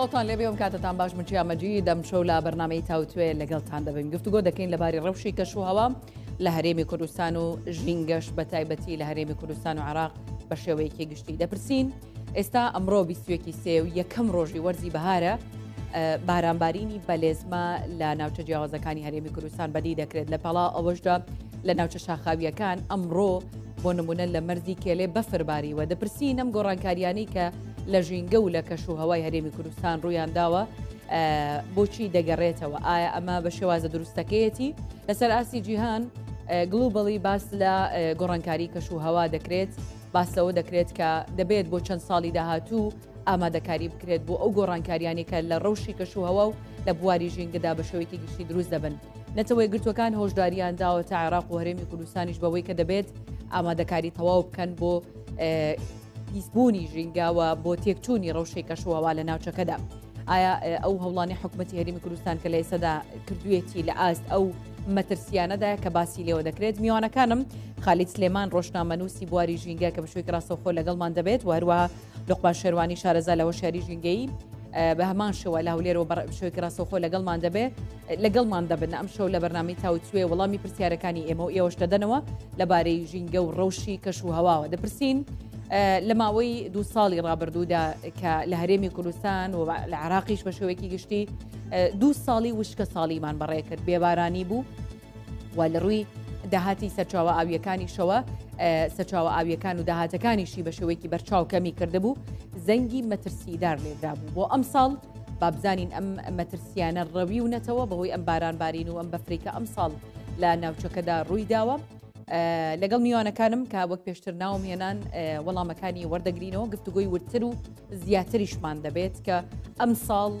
سڵتان لێبێ ئەم کاتتان باش من چیامەجی دەم شەو لا بەرنمەی تاوتوێ لەگەڵتان دەبن گفتوگۆ دەکەین لەباری ڕەوشی کەش و هەوام لە هەرێمی کوردستان و ژینگەش بە تایبەتی لە هەرێمی کوردستان و عراق بە شێوەیەکی گشتی دەپرسین ئێستا ئەمڕۆ بیستێکی سێ و یەکەم ڕۆژی وەرزی بەهارە بارانبارینی بەلێزمە لە ناوچە جیاوازەکانی هەرێمی کوردستان بەدی دەکرێت لە پەڵا ئەوەشدا لە ناوچە شاخاویەکان ئەمڕۆ بۆ نمونە لە مەرزی کێلێ بەفرباریوە دەپرسین ئەم گۆڕانکاریانی کە لە ژینگە و لە کەش و هەوای هەرێمی کوردستان ڕوویان داوە بۆچی دەگەڕێتەوە ئایا ئەمە بە شێوازە دروستەکەیەتی لەسەر ئاسی جیهان گلوبڵی باس لە گۆڕانکاری کەش و هەوا دەکرێت باسەوە دەکرێت کە دەبێت بۆ چەند ساڵی داهاتوو ئامادەکاری بکرێت بۆ ئەو گۆڕانکاریانی کە لە ڕەوشی کەشوهەوە و لە بواری ژینگەدا بە شوێتی گشتی دروست دەبن نەتەوەی گرتوەکان هۆشداریان داوە تا عێراق و هەرێمی کوردستانیش بەوەی کە دەبێت ئامادەکاری تەواو بکەن بۆ پیسبوونی ژینگاوە بۆ تێکچوونی ڕەوشەی کەشوەوا لە ناوچەکەدا ئایا ئەو هەوڵانی حکوومەتتی هەرمی کوردستان کە لە ئێسەدا کردوێتی لە ئاست ئەو مەترسیانەدای کە باسی لێەوە دەکرێت میوانەکانم خالیت سلێمان ڕۆژنامەنووسی بواری ژینگە کە بشوی ڕاستەخۆ لەگەڵمان دەبێت وروە لقمان شێوانی شارەزا لەەوە شاری ژینگەی بە هەمان شەوە لە هەولێرەوە شوێک ڕاستەخۆ لەگەڵمان دەبێت لەگەڵمان دەبن ئەم شەو لە بەرنامی تاوتوێ وەڵامی پرسیارەکانی ئێمە و e ئێوەش دەدەنەوە لەبارەی ژینگە و ڕەوشی کەش و هەواوە دەپرسین. لە ماوەی دو ساڵی ڕابردوودا کە لە هەرێمی کوردستان و لە عراقیش بە شوەیەکی گشتی دو ساڵی وشکە ساڵیمان بەڕێ کرد بێبارانی بوو و لە ڕووی داهاتی سەرچاوە ئاویەکانی شەوە سەرچاوە ئاویەکان و داهاتەکانیشی بە شوەیەکی بەرچاو کەمی کردهبوو زەنگی مەترسیدار لێدا بوو بۆ ئەم ساڵ بابزانین ئەم مەترسیانە ڕەوی و نەتەوە بەهۆی ئەم بارانبارین و ئەم بەفریکە ئەم ساڵ لە ناوچەکەدا ڕووی داوە لەگەڵ میوانەکانم کە وەک پێشتر ناوم هێنان وەڵامەکانی وەردەگرینەوە گفتوگوی ورتر و زیاتریشمان دەبێت کە ئەم ساڵ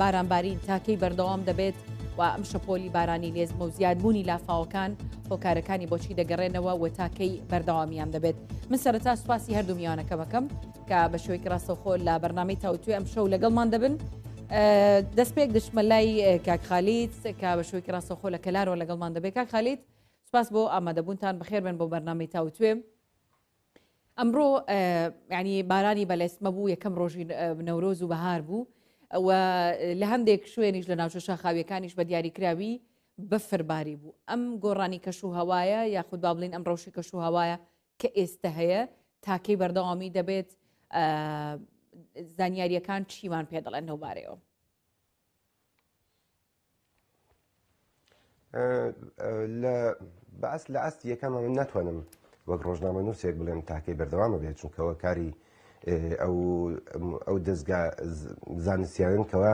بارانباری تاکەی بەردەوام دەبێت و ئەم شەپۆلی بارانی لێزمە و زیادبوونی لافاوەکان هۆکارەکانی بۆچی دەگەڕێنەوە و تاکەی بەردەوامیان دەبێت من سەرەتا سوپاسی هەردوو میوانەکەمەکەم کە بە شوی ڕاستەخۆل لە بەرنامی تاوتوی ئەم شەو لەگەڵمان دەبن دەستپێک دشمە لای کاکخالیت کە بە شوی ڕاستەخۆ لە کەلارەوە لەگەڵمان دەبێت کاکخالیت سپاس بۆ ئامادەبوونتان بەخێربن بۆ بەرنامی تاوتێم ئەمڕۆ ینی بارانی بەلێسمە بوو یەکەم ڕۆژی نەورۆز و بەهار بوو لە هەندێک شوێنیش لە ناوچە شاخاویەکانیش بە دیاریکراوی بەفرباری بوو ئەم گۆڕانی کەش و هەوایە یاخود با بڵین ئەم ڕۆشی کەش و هەوایە کە ئێستا هەیە تاکەی بەردەوامی دەبێت زانیاریەکان چیمان پێ دەڵێن نەوبارەوە لە بەس لە ئەست یەکەمە من ناتوانم وەک ڕۆژنامە نووسێک بڵێم تاکەی بەردەوامە بێت چونکەوە کاری ئەو دەستگا زانستیاوێن کەەوە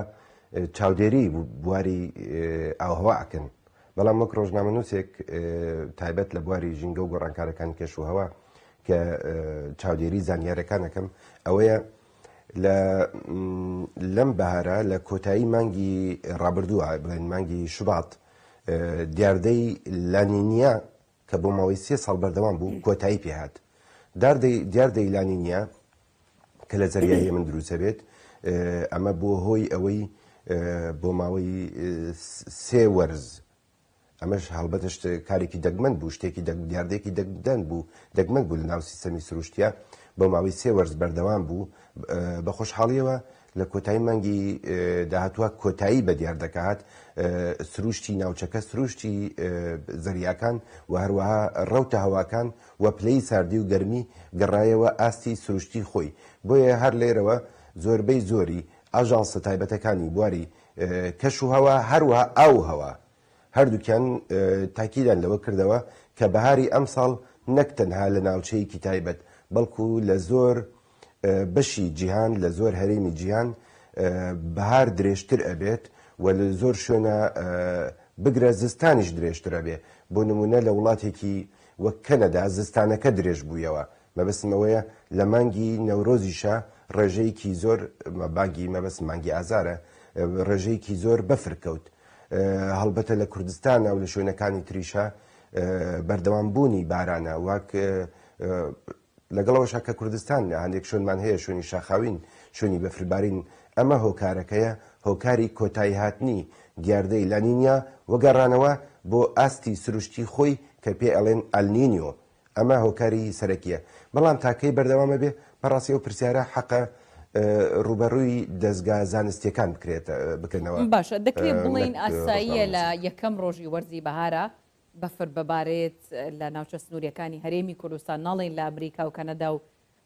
چاودێری بواری ئاهواکن بەڵام وەک ڕۆژنامە نووسێک تایبەت لە بواری ژینگە و گۆڕانکارەکان کێش و هەوە کە چاودێری زانیارەکانەکەم ئەوەیە لەم بەهارە لە کۆتایی مانگی ڕابردووە بڵێن مانگی شوبات دیاردەی لانینیا کە بۆ ماوەی سێ ساڵ بەردەوام بوو کۆتایی پێهات دیاردەی لانینیا کە لە زەریایی من دروستە بێت ئەمە بۆ هۆی ئەوەی بۆ ماوەی سێ وەرز ئەمەش هەڵبەتش کارێکی دەگمەند بوو شتێکی دیاردێکی دەگدەن بوو دەگمەند بوو لە ناو سیستەمی سروشتیا بۆ ماوەی سێ وەرز بەردەوام بوو بە خۆشحاڵیەوە لە کۆتایی مانگی داهتووە کۆتایی بە دیار دەکات سروشتی ناوچەکە سروشتی زریاکان و هەروەها ڕەوتە هەواکان وە پلەی ساردی و گەرمی گەڕایەوە ئاستی سروشتی خۆی بۆیە هەر لێرەوە زۆربەی زۆری ئاژانسە تایبەتەکانی بواری کەش و هەوا هەروە ئاو هەوا هەردووکیان تاکیدان لەوە کردەوە کە بەهاری ئەمساڵ نەک تەنها لە ناوچەیەکی تایبەت بەڵکو لە زۆر بەشی جیهان لە زۆر هەرمی جیهان بەهار درێژتر ئەبێت و لە زۆر شوێنە بگرە زستانیش درێژترە بێ بۆ نمونە لە وڵاتێکی وەک کەنەدا زستانەکە درێژ بوویەوە مەبەسمەوەیە لە مانگی نەورۆزیشە ڕێژەیەکی زۆر بانگی مەبەس مانگی ئازارە ڕێژەیەکی زۆر بەفرکەوت هەڵبەتە لە کوردستانە و لە شوێنەکانی تریشە بەردەوام بوونی بارانە واک لەگەڵەوەش کە کوردستان هەندێک شوێنمان هەیە شوێنی شاخاوین شوێنی بەفربارین ئەمە هۆکارەکەیە هۆکاری کۆتایی هاتنی گاردەی لەنینیا وەگەڕانەوە بۆ ئاستی سروشتی خۆی کە پێ ئەڵێن ئەلنینیۆ ئەمە هۆکاری سەرەکیە بەڵام تاکەی بەردەوامە بێ پەڕاستی و پرسیارە حەقە ڕوبەڕووی دەستگا زانستیەکان بکرێت بکەنەوە باشە دەکرێت بڵین ئاساییە لە یەکەم ڕۆژی وەرزی بەهارە بەفر ببارێت لە ناوچە سنووریەکانی هەرێمی کوردستان ناڵێن لە ئەمریکا و کەنەدا و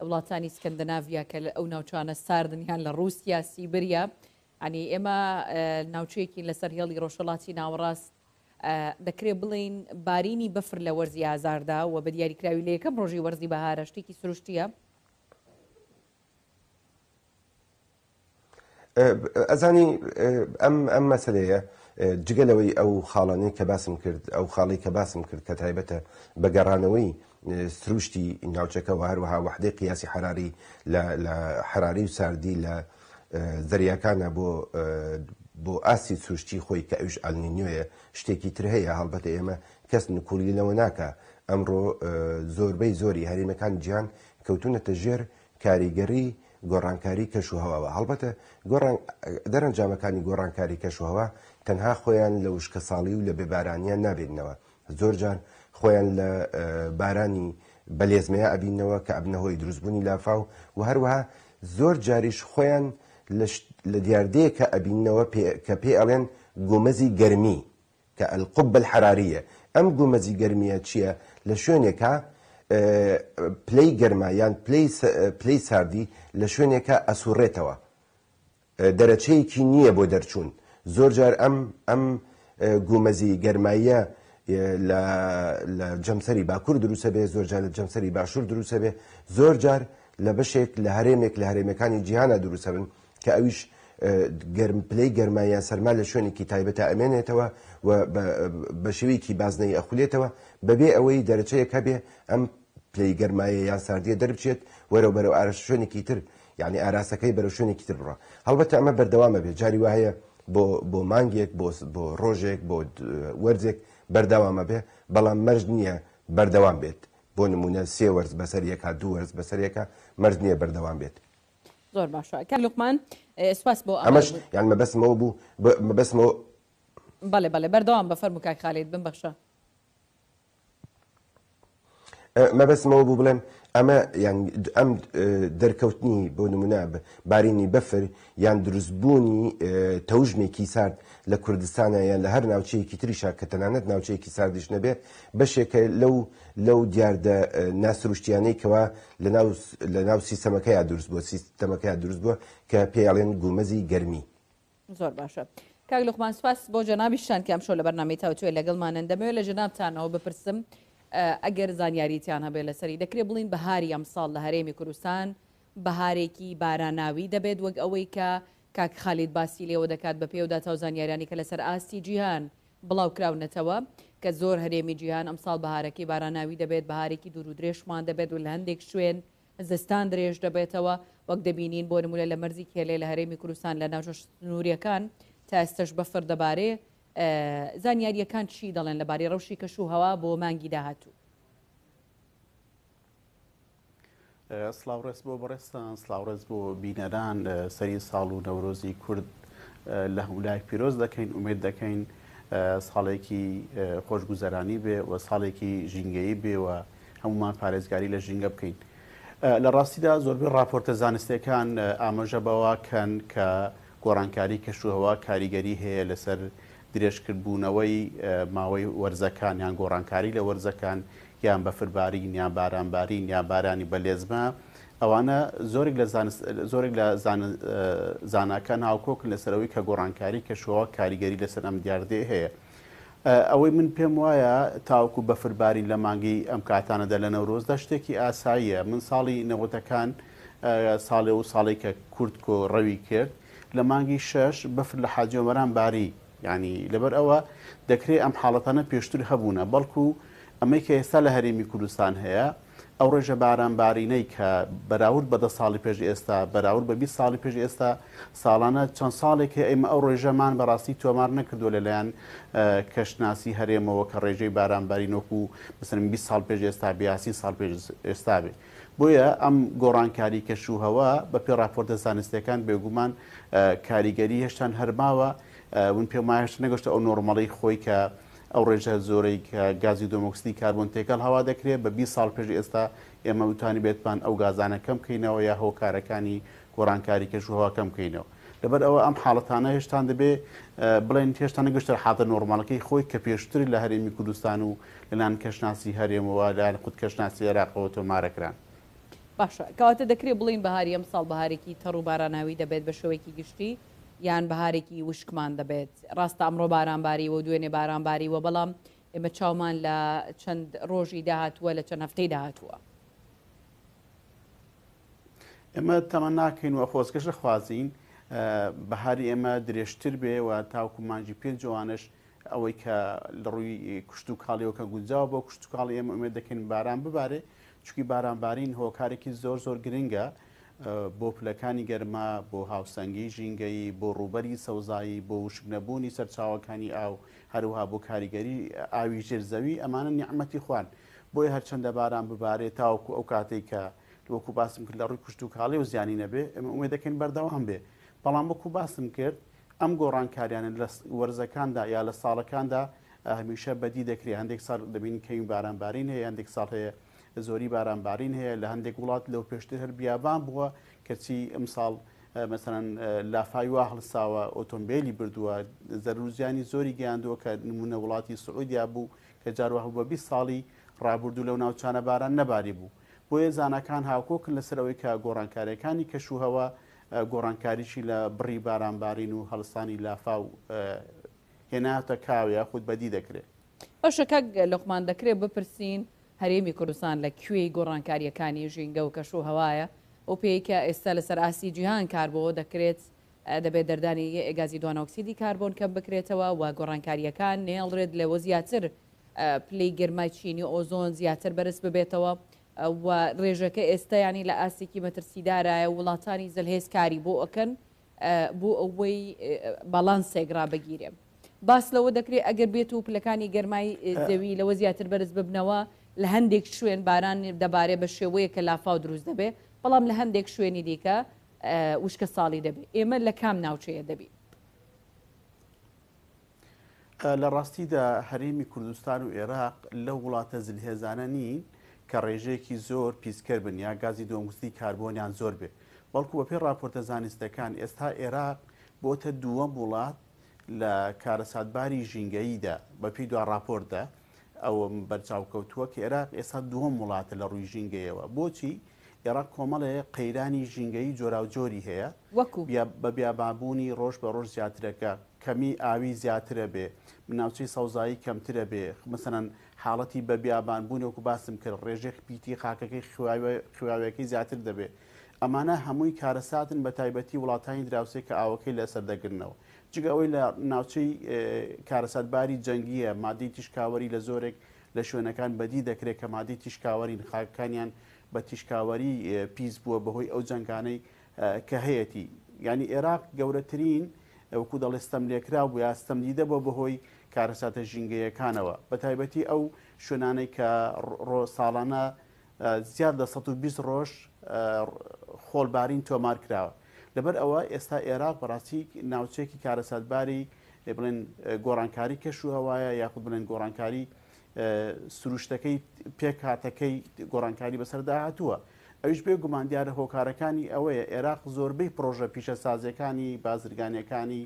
وڵاتانی سکندناویا کە ئەو ناوچانە ساردنیان لە رووسیا سیبریا ئەنی ئێمە ناوچەیەکی لەسەر هێڵی ڕۆژەڵاتی ناوەڕاست دەکرێت بڵین بارینی بەفر لە وەرزی ئازاردا و بە دیاریکراوی لە یەکەم ڕۆژی وەرزی بەهارە شتێکی سروشتیە ئەزانی ئەم ئەم مەسلەیە. جگەلەوەی ئەو خاڵانەی کە باسم کرد ئەو خاڵی کە باسم کرد کە تایبەتە بەگەڕانەوەی سروشتی ناوچەکە و هەروەها وحدەی قیاسی حراری لە حراری و ساردی لە زریاکانە بۆ بۆ ئاسی سوشتی خۆی کە ئەوش ئەلنینیۆیە شتێکی تر هەیە هەڵبەت ئێمە کەس نکوولینەوە ناکە ئەمڕۆ زۆربەی زۆری هەرێمەکان گیان کەوتونەتە ژێر کاریگەری گۆڕانکاری کەشوهەوەەوە هەڵبەتە دەرەنجامەکانی گۆڕانکاری کەشوهەوە تەنها خۆیان لە وشکە ساڵی و لە بێبارانیان نابێنەوە زۆر جار خۆیان لە بارانی بەلێزمەیە ئەبینەوە کە ئەبنەهۆی دروستبوونی لافااو و هەروەها زۆر جاریش خۆیان لە دیاردەیە کە ئەبینەوە کە پێ ئەڵێن گومەزی گەرمی کە ئەلقب بەحراریە ئەم گومەزی گەرمیە چییە لە شوێنێکە پلەی گەرمایان پلەی ساردی لە شوێنێکە ئەسوڕێتەوە دەرەچەیەکی نییە بۆ دەرچوون زۆر جار ئەم ئەم گومەزی گەرماییە لە جەمسەری باکوور دروسە بێ زۆر جار لە جەمسەری باشوور دروسە بێ زۆر جار لە بەشێک لە هەرێمێک لە هەرێمەکانی جیهانە دروسە بن کە ئەویش گەرم پلەی گەرماییان سەرما لە شوێنێکی تایبەتە ئەمێنێتەوە و بە شێوەیەکی بازنەی ئەخولێتەوە بەبێ ئەوەی دەرەچەیەک هەبێ ئەم پلەی گەرمایە یان ساردیە دەربچێت وەرە بەرەو ئارە شوێنێکی تر یعنی ئاراسەکەی بەرە شوێنێکی تر بڕە هەڵبەت ئەمە بەردەوامە بێت جاری وایە بۆ مانگێک بۆ ڕۆژێک بۆ وەرزێک بەردەوامە بێ بەڵام مەرج نییە بەردەوام بێت بۆ نمونە سێ وەرز بەسەر یەکە دوو وەرز بەسەر یەکە مەرج نییە بەردەوام بێت. زۆر باشە لوقمان سپاس بۆ ئەمەش یان مەبەسمەوە بوو مەبەسمەوە بەێ بەێ بەردەوام بە فەرمو کاک خالید بم بەخشە. مەبەسمەوە بوو بڵێم ئەمە ئەم دەرکەوتنی بۆ نموە بارینی بەفر یان دروستبوونی تەوژمێکی سارد لە کوردستانە یان لە هەر ناوچەیەکی تریشا کە تەنانەت ناوچەیەکی ساردش نەبێ بەشێکە لەو لەو دیاردە ناسروشتیانەی کەوا لە ناو سیستەمەکەی دروست بووە سیستەمەکەی دروست بووە کە پێیاڵێن گومەزی گەرمی زۆر باشە. کاک لوخمان سپاس بۆ جەنابی شان کەم شۆ لە بەرنامی تاوتوێ لەگەڵمانەن دەمەوێت لە ژنابتانەوە بپرسم. ئەگەر زانیاریتیان هەبێت لەسەری دەکرێت بڵین بەهاری ئەم ساڵ لە هەرێمی کوردستان بەهارێکی باراناوی دەبێت وەک ئەوەی کە کاک خالید باسی لێەوە دەکات بە پێودا تا زانیاریانی کە لەسەر ئاستی جیهان بڵاوکراونەتەوە کە زۆر هەرێمی جیهان ئەم ساڵ بەهارەکەی باراناوی دەبێت بەهارێکی دوور و درێژمان دەبێت و لە هەندێک شوێن زستان درێژ دەبێتەوە وەک دەبینین بۆ نمونە لە مەرزی کێلێ لە هەرێمی کوردستان لە ناوژە نووریەکان تا ئێستش بەفر دەبارێ زانیاریەکان چی دەڵێن لەبارەی ڕەوشی کەش و هەوا بۆ مانگی داهاتوو سلااوڕێز بۆ بەڕێستان سلااوڕێز بۆ بینەران سەری ساڵ و نەورۆزی کورد لە هەولای پیرۆز دەکەین ئومێد دەکەین ساڵێکی خۆشگوزەرانی بێ و ساڵێکی ژینگەیی بێوە هەمومان پارێزگاری لە ژینگە بکەین. لە ڕاستیدا زۆربەی راپۆرتە زانستیەکان ئاماژە بەوەکەن کە گۆڕانکاری کەشوهەوە کاریگەری هەیە لەسەر درێژکردبوونەوەی ماوەی وەرزەکان یان گۆڕانکاری لە وەرزەکان یان بەفرباری نیان بارانباری یا بارانی بەلێزمە ئەوانە زۆرێک لە زانەکە ناوکۆکن لەسەرەوەی کە گۆڕانکاری کەشەوە کاریگەری لەسەر ئەم دیاردێ هەیە. ئەوەی من پێم وایە تاوکو بەفرباری لە مانگی ئەم کاتانەدا لە نەورۆزدا شتێکی ئاساییە من ساڵی نەوەتەکان ساڵێ و ساڵێکە کورت کۆ ڕەوی کرد لە مانگی شەش بەفر لە حاجۆمەران باری ینی لەبەر ئەوە دەکرێت ئەم حاڵەتانە پێشتر هەبوونە بەڵکو ئەمەی کە ئێستا لە هەرێمی کوردستان هەیە ئەو ڕێژە بارانبارینەی کە بەراورد بەدە ساڵی پێش ئێستا بەراورد بە 20 ساڵی پێش ئێستا ساڵانە چەند ساڵێکی ئێمە ئەو ڕێژەمان بەڕاستی تۆمار نەکردو لەلایەن کەشناسی هەرێمەوە کە ڕێژەی بارانبارینۆک و بسن 20 سال پێش ئێستا بیاسی سال پێش ئێستا بێ بۆیە ئەم گۆڕانکاری کەشوهەوە بە پێ راپۆرتە زانستەکان بێگومان کاریگەری هێشتان هەرماوە من پێمایش نەگەشتە ئەو نۆرمەڵی خۆی کە ئەو ڕێژە زۆرەی کە گازی دۆمۆکسی کاربن تێکەل هەوا دەکرێت بە 20 ساڵ پێش ئێستا ئێمە وتانی بێتمان ئەو گازانەکەم بکەینەوە یا هۆکارەکانی گۆڕانکاری کەژوهواکەم بکەینەوە. لەبەر ئەوە ئەم حاڵەتانە هێشتان دەبێ بڵێن هێشتانە گەشتە حاتە نۆرمالەکەی خۆی کە پێشتری لە هەرێمی کوردستان و لەلان کەشناسی هەرێمەوە لەلان خود کەشناسی عێراقەوە تۆمارەکران. باشە کەواتە دەکرێت بڵین بەهاری ئەم ساڵ بەهارێکی تەڕوو باراناوی دەبێت بە شوێکی گشتی یان بەهارێکی وشکمان دەبێت ڕاستە ئەمڕۆ بارانباری و دوێنێ بارانباری وە بەڵام ئێمە چاومان لە چەند ڕۆژی داهاتووە لە چەند هەفتەی داهاتووە ئێمە تەمە ناکەین وە خۆزگەشە خوازیین بەهاری ئێمە درێژتر بێ و تاوکو مانجی پێنج جوانش ئەوەی کە لە ڕووی کوشت و کاڵیەوەکە گونجاو بۆ کوشت و کاڵی ئێمە ئومێ دەکەین باران ببارێ چکی بارانبارین هۆکارێکی زۆر زۆر گرنگە بۆ پلەکانی گەرما بۆ هاوسەنگی ژینگەی بۆ ڕوبەری سەوزایی بۆ وشکنەبوونی سەرچاوەکانی ئاو هەروها بۆ کاریگەری ئاوی ژێرزەوی ئەمانە نیعممەتی خوان بۆی هەرچەندە باران ببارێت تاوکو ئەو کاتێک کە وەکو باسم کرد لە ڕووی کوشت و کاڵی و زیانی نەبێ ئەمە ئوێ دەکەین بەردەوام بێ بەڵام وەکو باسم کرد ئەم گۆڕانکاریانە لە وەرزەکاندا یا لە ساڵەکاندا هەمیشە بەدی دەکری هەندێک ساڵ دەبین کەوی بارانبارین هەیە هەندێک ساڵ هەیە کە زۆری بارانبارین هەیە لە هەندێک وڵات لەو پێشتر هەر بیابان بووە کەچی ئەمساڵ مەسەرەن لافای واهڵساوە ئۆتۆمبیلی بردووە زەرروزیانی زۆری گەیاندووە کە نمونە وڵاتی سعودیا بوو کە جاروەهڵ بە 20 ساڵی ڕابردوو لەو ناوچانە باران نەباری بوو بۆیە زانەکان هاوکۆکن لەسەرەوەی کە گۆڕانکاریەکانی کەشوهەوە گۆڕانکاریشی لە بڕی بارانبارین و هەڵسانی لافا و هێناتە کاوە خودود بەدی دەکرێت ئەو شەکە لەقمان دەکرێت بپرسین هەرێمی کوردستان لە کوێی گۆڕانکاریەکانی ژینگە و کەش و هەوایە ئەو پێیکە ئێستا لە سەر ئاسی جیهان کاربەوە دەکرێت دەبێت دەردانی ئێگازی دوانۆکسیدی کاربۆن کەم بکرێتەوە و گۆڕانکاریەکان نێڵڕێت لەوە زیاتر پلی گرمای چینی ئۆزۆن زیاتر بەرز ببێتەوە و ڕێژەکە ئێستا ینی لە ئاستێکی مەترسیدارایە وڵاتانی زەلهێزکاری بۆ ئەەکەن بۆ ئەوەی باڵان سێگرا بگیرێ. باس لەوە دەکرێت ئەگەر بێت و پلەکانی گەرمای دەوی لەوە زیاتر بەرز ببنەوە لە هەندێک شوێن باران دەبارێ بە شێوەیە کە لافااو دروست دەبێ بەڵام لە هەندێک شوێنی دیکە وشکە ساڵی دەبێت ئێمە لە کام ناوچەیە دەبی لە ڕاستیدا هەرێمی کوردستان و عێراق لە وڵاتە زلهێزانانی کە ڕێژەیەکی زۆر پیسکە بن یا گازی دۆموستی کاربۆنیان زۆر بێ بەڵکو بە پێی راپۆرتە زانستەکان ئێستا عێراق بۆتە دووەم وڵات لە کارەساتباری ژینگەییدا بە پێی دو راپۆرتدا ئەو بەرچاوکەوتووە کە عێراق ئێستا دووەم وڵاتە لە ڕووی ژینگەیەوە بۆچی عێراق کۆمەڵەیە قەیرانی ژینگەی جۆراوجۆری هەیە وەکو بە بیابابوونی ڕۆژ بە ڕۆژ زیاترەکە کەمی ئاوی زیاترە بێ مناوچی سەوزایی کەمترە بێ مثەنەن حاڵەتی بە بیابانبوونێکو باسم کرد ڕێژێک پیتی خاکەکەی خواوەکەی زیاتر دەبێ ئەمانە هەمووی کارەساتن بە تایبەتی وڵاتانی دراوسێک کە ئاوەکەی لەسەردەگرنەوە جگەوەی لە ناوچەی کارەسەتباری جەنگیە مادەی تیشکاوەری لە زۆرێک لە شوێنەکان بەدی دەکرێت کە مادەی تیشکاوەرین خاکەکانیان بە تیشکاوەری پیس بووە بەهۆی ئەو جنگانەی کە هەیەی ینی عێراق گەورەترین وەکو دەڵێستەم لێکرا بوو یاستەم دیدە بۆ بەهۆی کارەساتە ژینگەیەکانەوە بە تایبەتی ئەو شوێنانەی کە ڕۆ ساڵانە زیاد لە 120 ڕۆژ خۆلبارین تۆمار کراوە لەبەر ئەوە ئێستا ئێراق بەڕاستی ناوچێکی کارەسەدباری بڵێن گۆڕانکاری کەش و هەوایە یاخود بڵێن گۆڕانکاری سروشتەکەی پێک هاتەکەی گۆڕانکاری بەسەردا هاتووە. ئەوش بێ گوماندیارە هۆکارەکانی ئەوەیە عێراق زۆربەی پرۆژە پیشە سازەکانی بازرگانیەکانی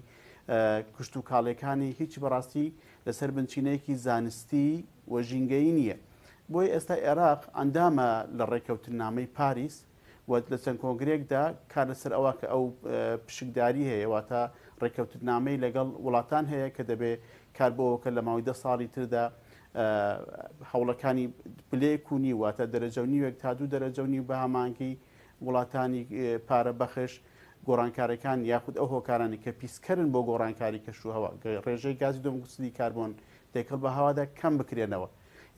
کوشت و کاڵەکانی هیچ بەڕاستی لەسەر بنچینەیەکی زانستی وەژینگەی نییە. بۆی ئێستا عێراق ئەندامە لە ڕێککەوتنامەی پاریس لە چەند کۆنگرێکدا کار لەسەر ئەوە کە ئەو پشکداری هەیە واتە ڕێککەوتنامەی لەگەڵ وڵاتان هەیە کە دەبێت کاربەوەکە لە ماوەی دە ساڵی تردا هەوڵەکانی بلێک و نی واتە دەرەجەونی وەک تا دوو دەرەجەونی بە هەمانکی وڵاتانی پارە بەخش گۆڕانکارەکان یاخود ئەو هۆکارانی کە پیسکردن بۆ گۆڕانکاری کەشوهەوە ڕێژەی گازی دۆمگوستی کاربۆن تێکەڵ بە هەوادا کەم بکرێنەوە.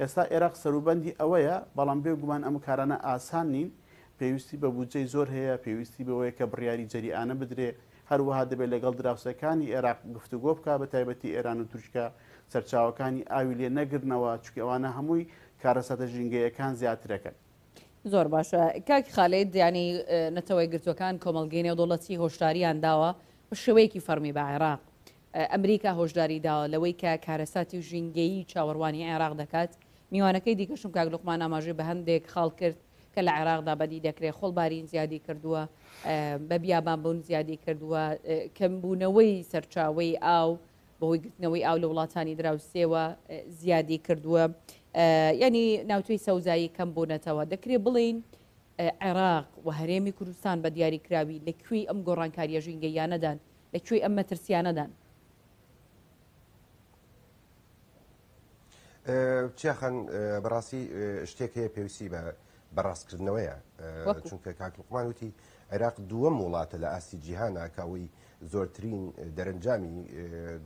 ئێستا عێراق سەروبندی ئەوەیە بەڵام بێ گومان ئەم کارانە ئاسان نین پێویستی بە بودجەی زۆر هەیە پێویستی بەوەی کە بڕیاری جەریانە بدرێ هەروەها دەبێت لەگەڵ دراوسەکانی عێراق گفتوگۆ بک بە تایبەتی ئێران و تورکیا سەرچاوەکانی ئاوی لێ نەگرنەوە چکەوانە هەمووی کارەسەتە ژینگەیەکان زیاترەکەن. زۆر باشە کاکی خاالێت دیانی نەتەوەی گرتوەکان کۆمەلگەینێ و دۆڵەتی هۆشداریان داوە شوەیەکی فەرمی بە عێراق ئەمریکا هۆشداری داوە لەوەی کە کارەساتی و ژینگەی چاوەڕوانی عێراق دەکات میوانەکەی دیکەشم کاک لوقمان ئاماژێ بە هەندێک خاڵ کرد کە لە عێراقدا بەدی دەکرێت خۆڵبارین زیادی کردووە بە بیابان بوون زیادی کردووە کەمبوونەوەی سەرچاوی ئاو بەهۆی گرتنەوەی ئاو لە وڵاتانی دراوسێوە زیادی کردووە ینی ناوتوی سەوزایی کەم بوونەتەوە دەکرێت بڵین عێراق و هەرێمی کوردستان بە دیاریکراوی لەکوێ ئەم گۆڕانکاریە ژینگەیانەدان لەکوێ ئەم مەترسیانەدان چیاخەن بەڕاستی شتێک هەیە پێویستی بە بەڕاستکردنەوەیە چونکە کاکلقمان وتی عێراق دووەم وڵاتە لە ئاسی جیهانە کاوەی زۆرترین دەرەنجامی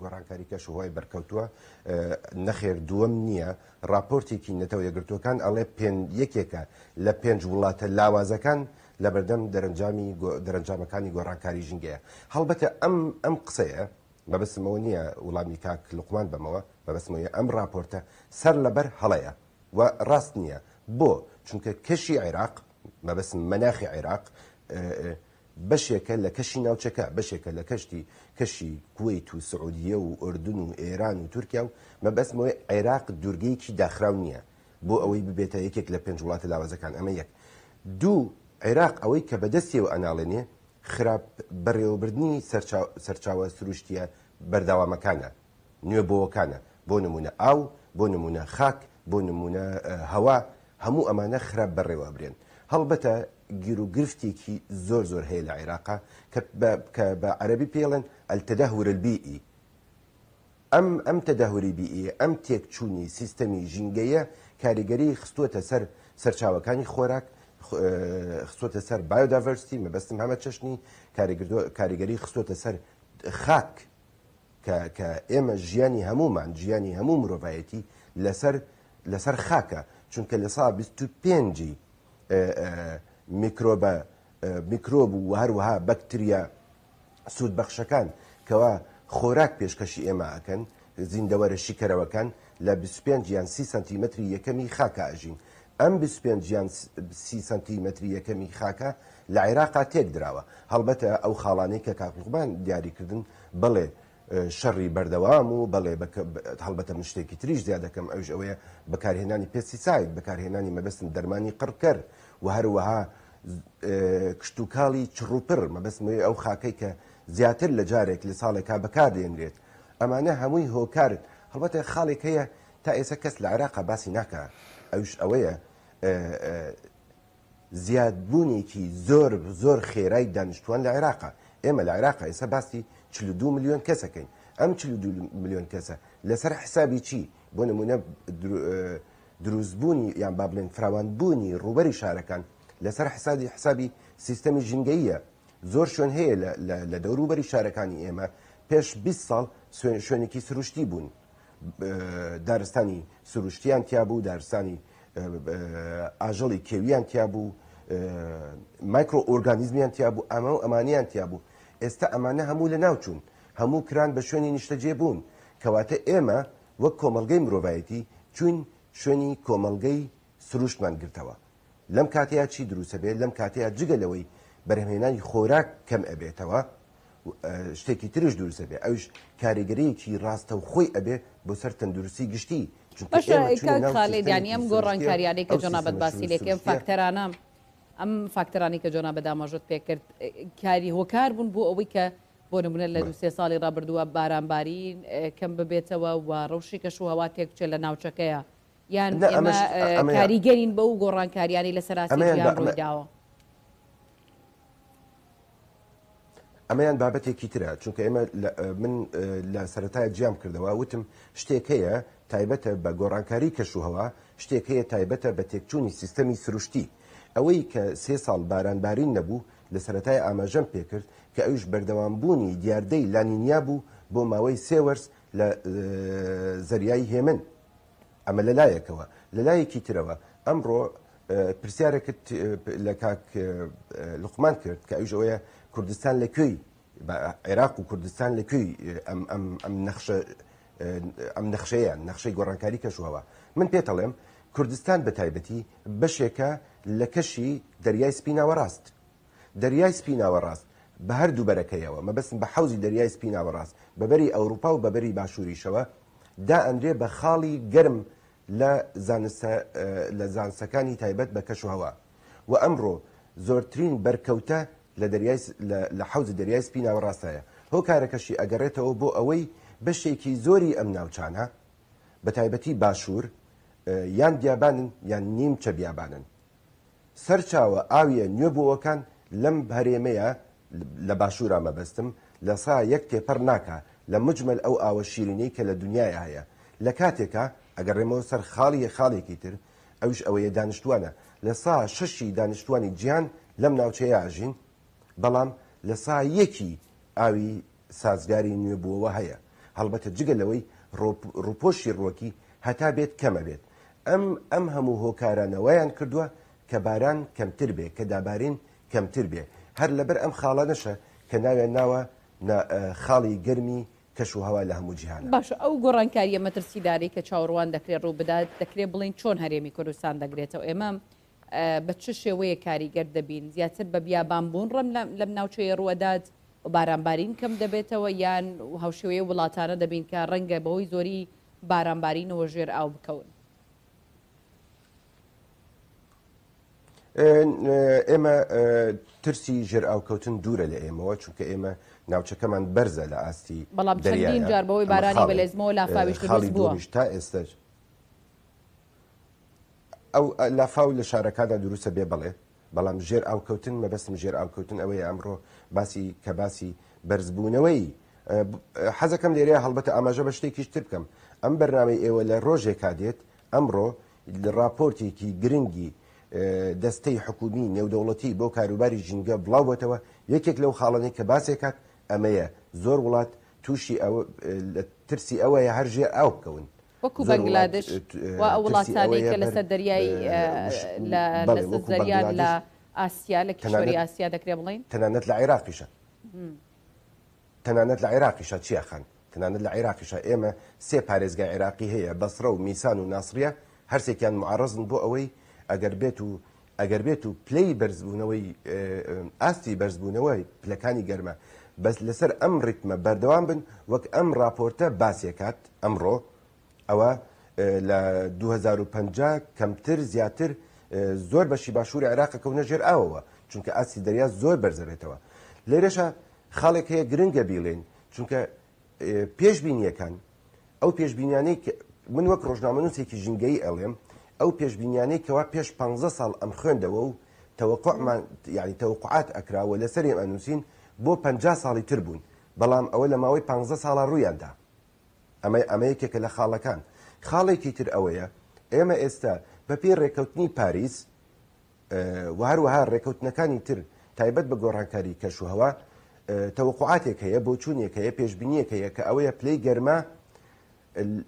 گۆڕانکاری کەشوهای بەرکەوتووە نەخێر دووەم نییە راپۆرتێکی نەتەوە یەگرتوەکان ئەڵێ یەکێکە لە پێنج وڵاتە لاوازەکان لە بەردەم دەرەنجامی دەرەنجامەکانی گۆڕانکاری ژنگەیە هەڵبەتە ئەم ئەم قسەیە بەبسمەوە نییە وڵامی کاک لقمان بمەوە بەبسمەوەی ئەم راپۆرتە سەر لەبەر هەڵەیە و ڕاست نییە بۆ چونکە کەشی عێراق مەبەست مەناخی عێراق بەشێکە لە کەشی ناوچەکە بەشێکە لە کەشتی کەشی کویت و سعودیە و ئردن و ئێران و تورکیا و مەبەستمەوەی عێراق دوورگەیەکی داخراو نییە بۆ ئەوەی ببێتە یەکێک لە پێنج وڵاتە لاوازەکان ئەمە یەک دوو عێراق ئەوەی کە بەدەستیەوە ئەناڵێنێ خراپ بەڕێوەبردننی سەرچاوە سروشتیە بەرداوامەکانە نوێ بۆەکانە بۆ نمونە ئاو بۆ نمونە خاک بۆ نمونە هەوا هەموو ئەمانە خراپ بەڕێوە برێن هەڵبەتە گیر و گرفتێکی زۆر زۆر هەیە لە عێراقا کە بە عەربی پێڵێن ئەلتەداهورلبیئی ئەم ئەم تەداهوری بیئی ئەم تێکچوونی سیستەمی ژینگەیە کاریگەری خستوتە سەر سەرچاوەکانی خۆراک خستۆتە سەر بایۆداڤەرسی مەبەستم هەمە چەشنی کاریگەری خستۆتە سەر خاک کە ئێمە ژیانی هەمومان ژیانی هەموو مرۆڤایەتی لەسەر خاکە چونکە لە سا 25 میکرۆبە میکرۆب و هەروەها بەکتریا سوودبەخشەکان کەوا خۆراک پێشکەشی ئێمە ئەکەن زیندەوەرە شیکەرەوەکان لە 25 یان سی سنتیمەتری یەکەمی خاکەژین ئەم 25 یان سی سنتیمەتری یەکەمی خاکە لە عێراقا تێک درراوە هەڵبەتە ئەو خاڵانەی کە کاقلوبان دیاریکردن بڵێ شەڕی بەردەوام و بەڵێ هەڵبەتە من شتێکی تریش زیاد دەکەم ئەوش ئەوەیە بەکارهێنانی پێسی سایت بەکارهێنانی مەبەستم دەرمانی قڕکەر و هەروەها کشتتوکاڵی چڕوپڕ مەبەستمێ ئەو خاکەی کە زیاتر لە جارێک لە ساڵێکا بەکاردێنرێت ئەمانە هەمووی هۆکارن هەڵبەتە خاڵێک هەیە تا ئێستا کەس لە عراقا باسی ناکە ئەوش ئەوەیە زیادبوونێکی زۆر زۆر خێرای دانیشتوان لە عێراقا ئێمە لە عێراقا ئێستا باسی دو میلیۆن کەسەکەین ئەم دو میلیۆن کەسە لەسەر حسابی چی بۆ نمونە دروستبوونی یان با بڵێن فراوانبوونی ڕوبەری شارەکان لەسەر حسادی حسابی سیستەمی ژنگەیە زۆر شوێن هەیە لە دەوروبەری شارەکانی ئێمە پێش 20 ساڵ شوێنێکی سروشتی بوون دارستانی سروشتیان تیا بوو دارستانی ئاژەڵی کێویان تیا بوو مایکرۆ ئۆرگانیزمیان تیا بوو ئەمە و ئەمانیان تیا بوو ئێستا ئەمانە هەموو لە ناوچوون هەموو کران بە شوێنی نیشتەجێ بوون کەواتە ئێمە وەک کۆمەلگەی مرۆڤایەتی چوین شوێنی کۆمەلگەی سروشمان گرتەوە لەم کاتەیە چی دروستە بێت لەم کاتەیە جگەلەوەی بەرهمێنانی خۆراک کەم ئەبێتەوە شتێکی ترش دروستە بێ ئەوش کاریگەرەیەکی ڕاستە و خۆی ئەبێ بۆ سەر تەندروستی گشتی خاڵێ دانیم گۆڕانکاریانێک کە جۆنابەت باسی لێکم فاکتەرانە ئەم فاکتەرانی کە جۆنا بەداماژت پێکرد کاری هۆکار بوون بۆ ئەوەی کە بۆ نمونە لە دوسێ ساڵی ڕابردووە بارانباری کەم ببێتەوە و ڕەوشی کە شوهوا تێکچێ لە ناوچەکەیە یان کاریگەرین بەو گۆڕانکاریانی لە سەراسیداوە. ئەمەیان بابەتێکی ترە چونکە ئێمە من لە سەتای جیام کردەوە وتم شتێکەیە تایبەتە بە گۆڕانکاری کەشوهەوە شتێکەیە تایبەتە بە تێکچوونی سیستەمی سروشتی ئەوەی کە سێ ساڵ بارانبارین نەبوو لە سەتای ئاماژەم پێکرد کە ئەوش بەردەوامبوونی دیاردەی لانینیا بوو بۆ ماوەی سێوەرس لە زریایی هێمن ئەمە لەلایەکەوە لەلایەکی ترەوە ئەمڕۆ پرسیارەکەت لە کاک لقمان کرد کە ئەوش ئەوەیە کوردستان لەکوێی عێراق و کوردستان لەکوێی ئەم نەخشە ئەم نەخشەیە نەخشەی گۆڕانکاری کەشوەوە من پێتەڵێم کوردستان بە تایبەتی بەشێکە لە کەشی دەریای سپیناوەڕاست دەریای سپیناوەڕاست بە هەردوو بەرەکەیەوە مەبەستم بە حوزی دەریای سپیناوەڕاست بەبەری ئەوروپا و بەبەری باشووریشەوە دا ئەندرێ بە خاڵی گەرم لە زانسەکانی تایبەت بە کەش هەوا و ئەمڕۆ زۆرترین بەرکەوتە لە حوزی دەریای سپیناوەڕاستایە هۆ کارەکەشی ئەگەڕێتەوە بۆ ئەوەی بەشێکی زۆری ئەم ناوچانە بە تایبەتی باشوور یان بیابانن یان نیم چە بیابانن سەرچاوە ئاویە نوێبووەکان لەم هەرێمەیە لە باشوورا مەبەستم لە سا یەک تێپەر ناکە لە مجمل ئەو ئاوە شیرینەی کە لە دنیای هەیە لە کاتێکە ئەگەر ڕێمەوە سەر خاڵیە خاڵێکی تر ئەوش ئەوەیە دانیشتوانە لە سا شەشی دانیشتوانی گیان لەم ناوچەیە ئاژین بەڵام لە سا یەکی ئاوی سازگاری نوێبووەوە هەیە هەڵبەتە جگەلەوەی ڕوپۆشی ڕوەکی هەتا بێت کەمە بێت ئەم ئەم هەموو هۆکارانەوەیان کردووە کە باران کەمتر بێ کە دابارین کەمتر بێ هەر لەبەر ئەم خاڵە نەشە کە ناوێن ناوە خاڵی گرمی کەش و هەوا لە هەموو جیهان باش ئەو گۆڕانکاریە مەترسیداری کە چاوەڕوان دەکرێت ڕوو بدات دەکرێت بڵین چۆن هەرێمی کوردستان دەگرێتەوە ئێمە بە چ شێوەیە کاریگەر دەبین زیاتر بە بیابان بوون ڕم لەم ناوچەیە ڕوەداد بارانبارین کەم دەبێتەوە یان هاوشێوەیە وڵاتانە دەبین کە ڕەنگە بەهۆی زۆری بارانبارینەوە ژێر ئاو بکەون ئێمە ترسی ژێر ئاوکەوتن دوورە لە ئێمەوە چونکە ئێمە ناوچەکەمان بەرزە لە ئاستی بەڵام جاربەوەی بارانی بەلێزمەوە لافاویش تا ئێستش ئەو لافااو لە شارەکاندا دروستە بێ بڵێ بەڵام ژێر ئاوکەوتن مەبەستم ژێر ئاوکەوتن ئەوەی ئەمڕۆ باسی کە باسی بەرزبوونەوەی حەزەکەم لێرە هەڵبەتە ئاماژە بە شتێکیشتر بکەم ئەم بەرنامەی ئێوە لە ڕۆژێکا دێت ئەمڕۆ راپۆرتێکی گرنگی دەستەی حکومی نێودەوڵەتی بۆ کاروباری ژینگە بڵاوەتەوە یەکێک لەو خاڵانەی کە باسێکات ئەمەیە زۆر وڵات تووشی ترسی ئەوەیە هەرژێ ئاو بکەون وەکو بەنگلادش وڵاتانی کە لەسەر دەریایی دەریان لە ئاسیا لە کشوری ئاسیا دەکرێ بڵین تەنانەت لە عێراقیشە تەنانەت لە عێراقیشە چیاخان تەنانەت لە عێراقیشە ئێمە سێ پارێزگای عێراقی هەیە بەسرە و میسان و ناسریە هەرسێکیان معرزن بۆ ئەوەی ئەگەر بێت و ئەگەر بێت و پلی بەرزبوونەوەی ئاستی بەرزبوونەوەی پلەکانی گەرمە بەس لەسەر ئەم ڕیتمە بەردەوام بن وەک ئەم راپۆرتە باسیەکات ئەمڕۆ ئەوە لە 2050 کەمتر زیاتر زۆر بەشی باشووری عراقەکەونە ژێر ئاوەوە چونکە ئاسی دەریا زۆر بەرزەبێتەوە لێرەشە خاڵێک هەیە گرنگە بیڵێن چونکە پێشبینیەکان ئەو پێشبینیانەی من وەک ڕۆژنامەنووسێکی ژنگەی ئەڵێم ئەو پێشبینیانەیەکەوا پێش 15 ساڵ ئەم خوێندەوە و تەوەقعمان یعنی تەوقعات ئەکراوە لەسەری ئەنووسین بۆ 50 ساڵی تر بوون بەڵام ئەوە لە ماوەی 15 ساڵە ڕوویاندا ئەمە ئەمەیەکێکە لە خاڵەکان خاڵێکی تر ئەوەیە ئێمە ئێستا بەپی ڕێکەوتنی پاریس هەروەها ڕێکەوتنەکانی تر تایبەت بە گۆڕانکاری کەشوهوا تەوقعاتێک هەیە بۆ چوونێک هەیە پێشبینیەک هەیە کە ئەوەیە پلەی گەرما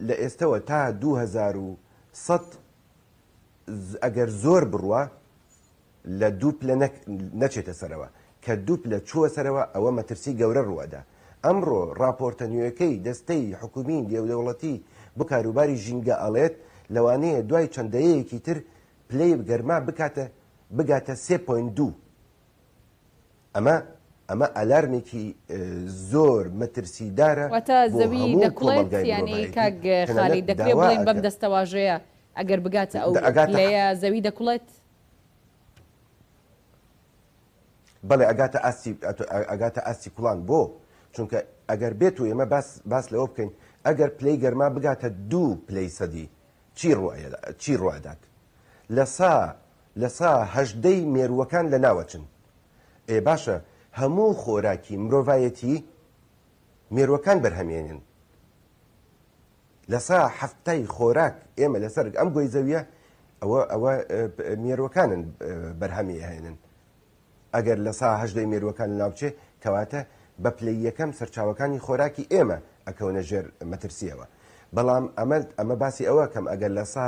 لە ئێستەوە تا 2000 ئەگەر زۆر بڕوە لە دوو پلە نەچێتە سەرەوە کە دوو پلە چووە سەرەوە ئەوە مەترسی گەورە ڕوەدا ئەمڕۆ راپۆرتە نوێەکەی دەستەی حکوومین دێودەوڵەتی بۆ کاروباری ژینگە ئەڵێت لەوانەیە دوای چەندەیەکی تر پلی گەرما بکاتە بگاتە سێ.2 ئەمە ئەمە ئەلارمێکی زۆر مەترسیدارە واتە زەوی دەکڵێت یانی کاگخالی دەکرێت بڵین بەم دەستەواژەیە ئەگەر بگاتە ئەو زەوی دەکوڵێت بەڵێ ئەگاتە ئاسی ئەگاتە ئاسی کوڵان بۆ چونکە ئەگەر بێت و ئێمە باس لەوە بکەین ئەگەر پلەی گەرما بگاتە دوو پلەی سەدی چی ڕوادات لە سا لە سا هەشدەی مێرووەکان لە ناوەچن ئێ باشە هەموو خۆراکی مرۆڤایەتی مێروەکان بەرهەمێنن لە سا هەفتای خۆراک ئێمە لەسەر ئەم گۆی زەویە ئەوە ئەوە مێروەکانن بەرهەمی هێنن ئەگەر لە ساهدەی مێروەکان ناوچێ کەواتە بە پلی یەکەم سەرچاوەکانی خۆراکی ئێمە ئەکەونە ژێر مەترسیەوە بەڵام ئەمە ئەمە باسی ئەوە کەم ئەگەر لە سا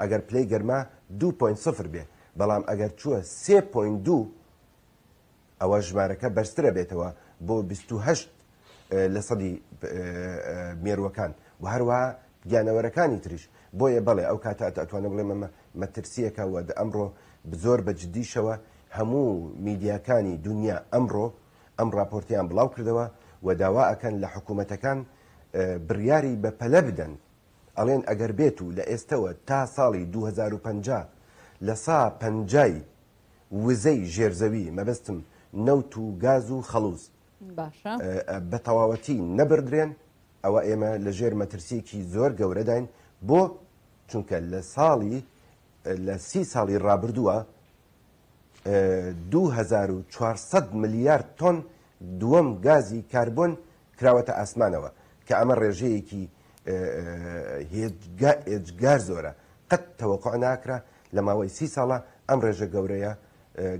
ئەگەر پلی گەرما 2.0 بێ بەڵام ئەگەر چووە 3.2 ئەوە ژمارەکە بەرترە بێتەوە بۆ 28 لە سەدی مێروەکان و هەروە گیانەوەرەکانی تریش بۆیە بڵێ ئەو کاتە ئەتوانە بڵێ مەمە مەترسیەکە وە ئەمڕۆ زۆر بە جدیشەوە هەموو میدیاکانی دنیا ئەمڕۆ ئەم راپۆرتیان بڵاو کردەوە و داوا ئەەکەن لە حکوومەتەکان بڕیاری بە پەلە بدەن ئەڵێن ئەگەر بێت و لە ئێستەوە تا ساڵی 2050 لە سا پنجای وزەی ژێرزەوی مەبستم نەوت و گاز و خەڵوز بە تەواوەتی نەبدرێن ئەوە ئێمە لە ژێر مەترسیکی زۆر گەورەداین بۆ چونکە لە ساڵی لە سی ساڵی ڕابردووە 2400 میلیارد تۆن دووەم گازی کاربن کراوەتە ئاسمانەوە کە ئەمە ڕێژەیەکی هێجگار زۆرە قەت تەوەقع ناکرا لە ماوەی سی ساڵە ئەم ڕێژە گەورەیە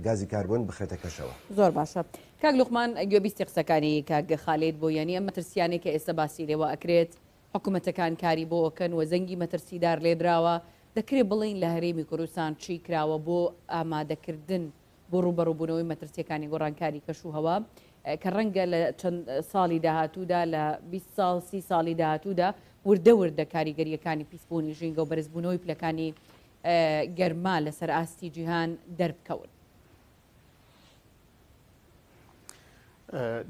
گازی کاربن بخێتە کەشەوە زۆر باشە. کاک لوخمان گوێبیستی قسەکانی کاگە خالێت بۆ یانی ئەم مەترسیانێک کە ئێستا باسی لێەوە ئەکرێت حکوومەتەکان کاری بۆ ئەکەن و زەنگی مەترسیدار لێدراوە دەکرێت بڵین لە هەرێمی کوردستان چی کراوە بۆ ئامادەکردن بۆ ڕوبەڕووبوونەوەی مەترسیەکانی گۆڕانکاری کەش و هەوا کە ڕەنگە لە چەند ساڵی داهاتوودا لە 20 سال سی ساڵی داهاتوودا وردە وردە کاریگەریەکانی پیسبوونی ژینگە و بەرزبوونەوەی پلەکانی گەرما لەسەر ئاستی جیهان دەربکەون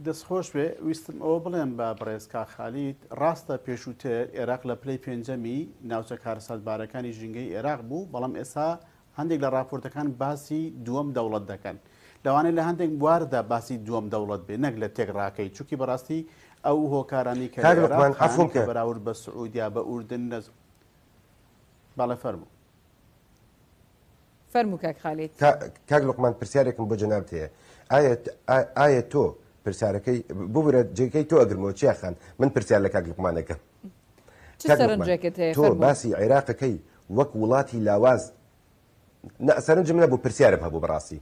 دەستخۆش بێ ویستم ئەوە بڵێم بە بڕێزکا خالیت ڕاستە پێشووتر عێراق لە پلەی پێنجەمی ناوچە کارسەدبارەکانی ژنگەی عێراق بوو بەڵام ئێستا هەندێک لە راپۆرتەکان باسی دووەم دەوڵەت دەکەن لەوانێت لە هەندێک بواردا باسی دووەم دەوڵەت بێ نەک لە تێکڕاکەی چووکی بەڕاستی ئەو هۆکارانی کە بەراورد بە سعودیا بە ئوردن نەز باڵە فەرمو فەرمو کاک خالیت کاک لقمان پرسیارێکم بۆ جناب تەیە ئایا تۆ پرسیارەکەی ببرە جێکەی تۆ ئەگرمەوە چیاخان من پرسیار لە کاگلقمانەکە تۆ باسی عێراقەکەی وەک وڵاتی لاواز سەرنج منە بۆ پرسیارم هەبوو بڕاستی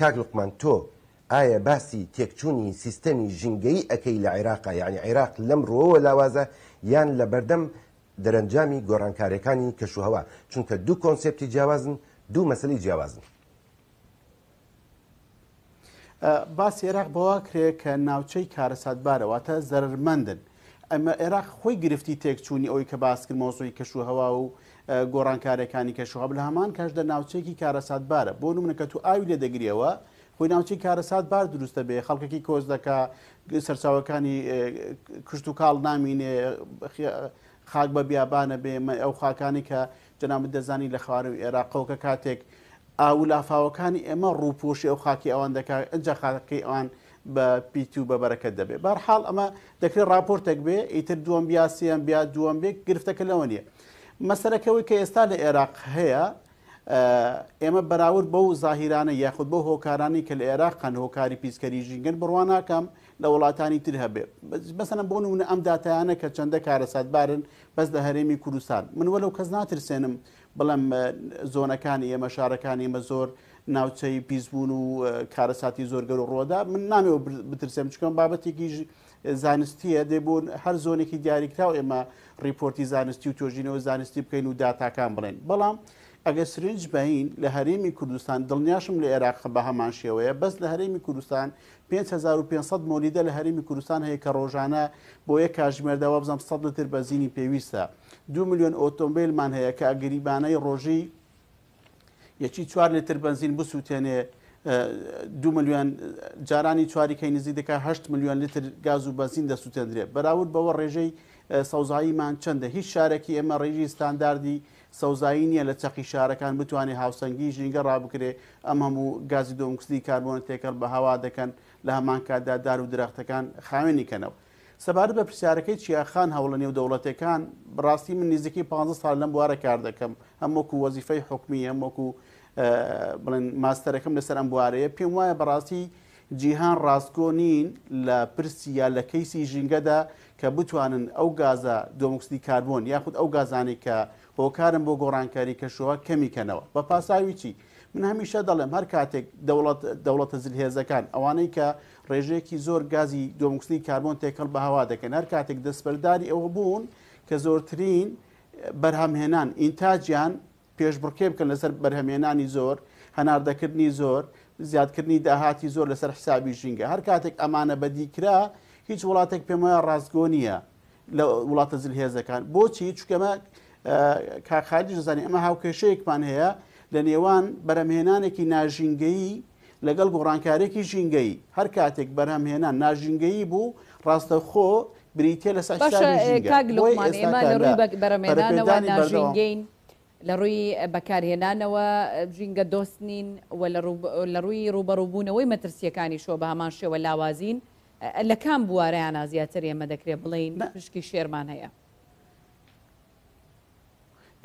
کاگلقمان تۆ ئایا باسی تێکچوونی سیستەمی ژنگەی ئەەکەی لە عێراقا یعنی عێراق لەم ڕۆوە لاوازە یان لە بەردەم دەرەنجامی گۆڕانکاریەکانی کەشوهەوە چونکە دوو کۆنسپتی جیاوازن دوو مەسلی جیاوازن باس عێراق بەوا کرێ کە ناوچەی کارەساتبارەواتە زەرمەندن ئەمە عێراق خۆی گرفتی تێکچوونی ئەوی کە باسکرد مۆزۆی کەشوهوا و گۆڕانکارەکانی کەشوها بل هەمان کاشدا ناوچێکی کارەساتبارە بۆ نمونەکە تو ئاوی لێ دەگریەوە خۆی ناوچەی کارەسات بار دروستە بێ خەڵکەکی کۆز دەکا سەرچاوەکانی کشت و کاڵ نامینێ خاک بە بیابانە بێ ئەو خاکانی کە جەنامە دەزانی لە خوارە و عێراقەوەکە کاتێک ئاولافاوەکانی ئێمە ڕووپۆشی ئەو خاکی ئەوان دەکات ئەجا خاکی ئەوان بە پیت و بە بەرەکەت دەبێت بارحاڵ ئەمە دەکرێت راپۆرتێک بێ ئیتر دووەم بیاسییان بیا دووەم بێ گرفتەکە لەوە نیە مەسەرەکەەوەی کە ئێستا لە عێراق هەیە ئێمە بەراورد بەو زاهیرانە یاخود بۆ هۆکارانی کە لە عێراق قەن هۆکاری پیسکەری ژینگەن بڕواناکەم لە وڵاتانی تر هەبێ بەسەنە بۆن وونە ئەم دااتیانە کە چەندە کارەسەدبارن بەس لە هەرێمی کوردستان من وەلو کەس ناترسێنم بڵم زۆنەکانی ئێمە شارەکانی ئمە زۆر ناوچەی پیسبوون و کارەساتی زۆرگەر و ڕۆدا من نامەوە بترسێم چکەم بابەتێکی زانستیە دەبوون هەر زۆنێکی دیاریکرااو ئێمە ریپۆرتی زانستی و تۆژینەوە زانستی بکەین و داتاکان بڵێن بەڵام ئەگە سرنج بەین لە هەرێمی کوردستان دڵنیاشم لە عێراق بە هەمان شێوەیە بەس لە هەرێمی کوردستان 5500 مۆلیدە لە هەرمی کوردستان هەیە کە ڕۆژانە بۆ یە کاژمێردەوە بزانم سە تر بەزینی پێویستە دو میلیۆن ئۆتۆمبیلمان هەیە کە ئەگریبانەی ڕۆژی یەکی چوار لتر بنزین بسووتێنێ دو میلیۆن جارانی چواریکەی نزی دەکە 8 میلیۆن لتر گاز و بەزین دەسووتێنرێ بەراورد بەوە ڕێژەی سەوزاییمان چەندە هیچ شارێکی ئێمە ڕێژی ستانداردی سەوزایی نییە لە چەقی شارەکان بتوانێت هاوسەنگی ژینگە ڕابکرێ ئەم هەموو گازی دۆمکسی کاربوون تێکەل بە هەوا دەکەن لە هەمان کاتدا دار و درختەکان خاوێنیکەنەوە سەبارەت بە پرسیارەکەی چیاخان هەوڵە نێو دەوڵەتەکان بڕاستی من نزیکی 15 سال لەم بوارە کار دەکەم هەمووەکو وەزیفەی حکمی هەمووەکو بڵێن ماستەرەکەم لەسەر ئەم بوارەیە پێم وایە بەڕاستی جیهان ڕاستگۆ نین لە پرسییا لە کەیسی ژینگەدا کە بتوانن ئەو گازە دۆمکسی کاربوون یاخود ئەو گازانی کە هۆکارم بۆ گۆڕانکاری کەشەوە کەمیکەنەوە بە پاساوی چی؟ من هەمیشە دەڵێم هەر کاتێک دەوڵەتە زلهێزەکان ئەوانەی کە ڕێژەیەکی زۆر گازی دۆمکسنی کاربۆن تێکەڵ بە هەوا دەکەن هەر کاتێک دەستبەرداری ئەوە بوون کە زۆرترین بەرهەمهێنان ئینتاجیان پێشبڕکێ بکەن لەسەر بەرهەمهێنانی زۆر هەناردەکردنی زۆر زیادکردنی داهاتی زۆر لەسەر حسابی ژینگە هەر کاتێک ئەمانە بەدیکرا هیچ وڵاتێک پێمایە ڕازگۆ نییە لە وڵاتە زلهێزەکان بۆچی چکەمە کاخالی دەزانانی ئەمە هاوکێشەیەکمان هەیە لە نێوان بەرەمهێنانێکی ناژینگەیی لەگەڵ گۆڕانکارێکی ژینگەی هەر کاتێک بەرهەمهێنان ناژینگەیی بوو ڕاستەخۆ بریتە لە سەرەمێنانەوەژینگەین لە ڕووی بەکارهێنانەوە ژینگە دۆستنین لە ڕووی ڕوبەڕووبوونەوەی مەترسیەکانی شۆ بە هەمان شێوە لاوازین لە کام بوارەیان ئازیاتر ئێمە دەکرێت بڵین پشکی شێرمان هەیە.